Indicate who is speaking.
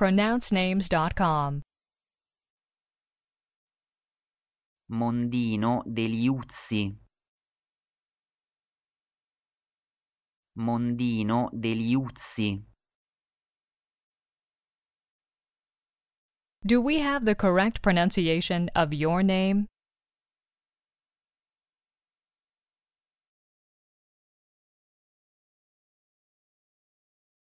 Speaker 1: pronouncenames.com.
Speaker 2: Mondino degli Uzzi. Mondino degli Uzzi.
Speaker 1: Do we have the correct pronunciation of your name?